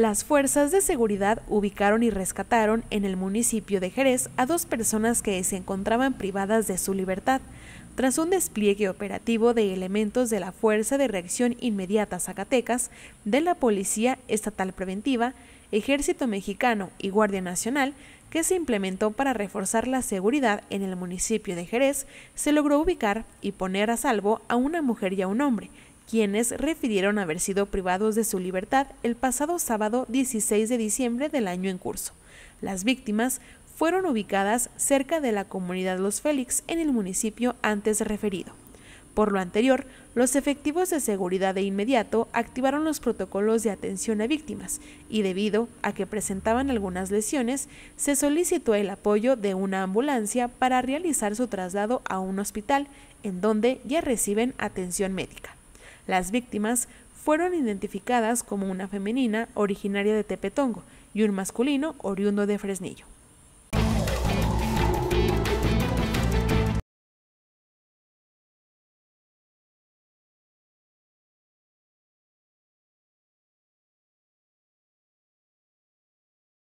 Las fuerzas de seguridad ubicaron y rescataron en el municipio de Jerez a dos personas que se encontraban privadas de su libertad tras un despliegue operativo de elementos de la Fuerza de Reacción Inmediata Zacatecas, de la Policía Estatal Preventiva, Ejército Mexicano y Guardia Nacional, que se implementó para reforzar la seguridad en el municipio de Jerez, se logró ubicar y poner a salvo a una mujer y a un hombre, quienes refirieron haber sido privados de su libertad el pasado sábado 16 de diciembre del año en curso. Las víctimas fueron ubicadas cerca de la comunidad Los Félix en el municipio antes referido. Por lo anterior, los efectivos de seguridad de inmediato activaron los protocolos de atención a víctimas y debido a que presentaban algunas lesiones, se solicitó el apoyo de una ambulancia para realizar su traslado a un hospital en donde ya reciben atención médica. Las víctimas fueron identificadas como una femenina originaria de Tepetongo y un masculino oriundo de Fresnillo.